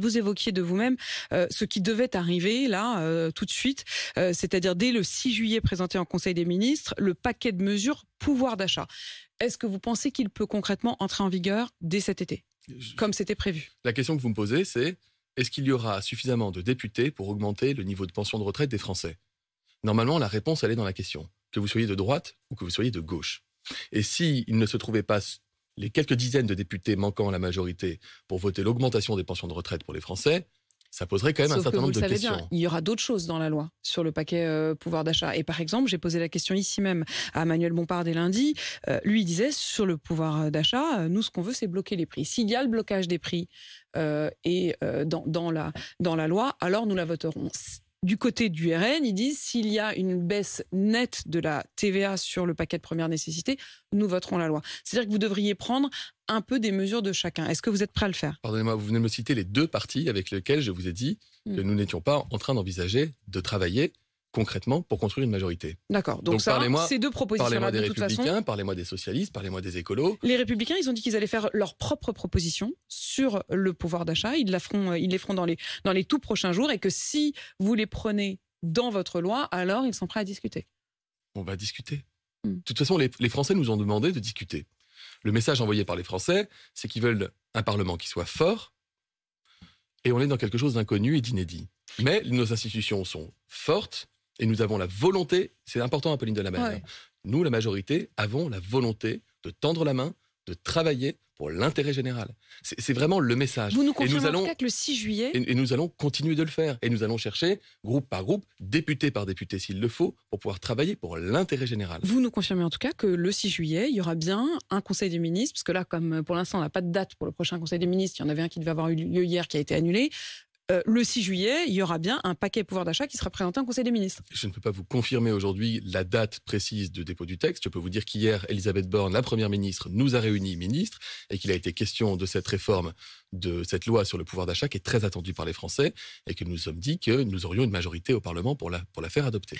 Vous évoquiez de vous-même euh, ce qui devait arriver là euh, tout de suite, euh, c'est-à-dire dès le 6 juillet présenté en Conseil des ministres, le paquet de mesures pouvoir d'achat. Est-ce que vous pensez qu'il peut concrètement entrer en vigueur dès cet été, comme c'était prévu La question que vous me posez, c'est est-ce qu'il y aura suffisamment de députés pour augmenter le niveau de pension de retraite des Français Normalement, la réponse, elle est dans la question, que vous soyez de droite ou que vous soyez de gauche. Et s'il ne se trouvait pas les quelques dizaines de députés manquant à la majorité pour voter l'augmentation des pensions de retraite pour les Français, ça poserait quand même un certain nombre de savez Bien, il y aura d'autres choses dans la loi sur le paquet euh, pouvoir d'achat. Et par exemple, j'ai posé la question ici même à Manuel Bompard dès lundi. Euh, lui, il disait sur le pouvoir d'achat, euh, nous, ce qu'on veut, c'est bloquer les prix. S'il y a le blocage des prix et dans la loi, alors nous la voterons du côté du RN, ils disent s'il y a une baisse nette de la TVA sur le paquet de première nécessité, nous voterons la loi. C'est-à-dire que vous devriez prendre un peu des mesures de chacun. Est-ce que vous êtes prêt à le faire Pardonnez-moi, vous venez de me citer les deux parties avec lesquelles je vous ai dit que hmm. nous n'étions pas en train d'envisager de travailler concrètement pour construire une majorité. D'accord. Donc, ça, ces deux propositions. Parlez-moi des républicains, parlez-moi des socialistes, parlez-moi des écolos. Les républicains, ils ont dit qu'ils allaient faire leur propre proposition sur le pouvoir d'achat. Ils, euh, ils les feront dans les, dans les tout prochains jours et que si vous les prenez dans votre loi, alors ils sont prêts à discuter. On va discuter. Hmm. De toute façon, les, les Français nous ont demandé de discuter. Le message envoyé par les Français, c'est qu'ils veulent un Parlement qui soit fort, et on est dans quelque chose d'inconnu et d'inédit. Mais nos institutions sont fortes, et nous avons la volonté, c'est important, Pauline de la hein. nous, la majorité, avons la volonté de tendre la main, de travailler pour l'intérêt général. C'est vraiment le message. Vous nous confirmez allons, en tout cas que le 6 juillet... Et, et, nous allons continuer de le faire. Et nous allons chercher, groupe par groupe, député par député s'il le faut, pour pouvoir travailler pour l'intérêt général. Vous nous confirmez en tout cas que le 6 juillet, il y aura bien un Conseil des ministres, parce que là, comme euh, pour l'instant, on n'a pas de date pour le prochain Conseil des ministres, il y en avait un qui devait avoir eu lieu hier, qui a été annulé. Euh, le 6 juillet, il y aura bien un paquet pouvoir d'achat qui sera présenté au Conseil des ministres. Je ne peux pas vous confirmer aujourd'hui la date précise de dépôt du texte. Je peux vous dire qu'hier, Elisabeth Borne, la Première ministre, nous a réunis ministres et qu'il a été question de cette réforme de cette loi sur le pouvoir d'achat qui est très attendue par les Français et que nous nous sommes dit que nous aurions une majorité au Parlement pour la, pour la faire adopter.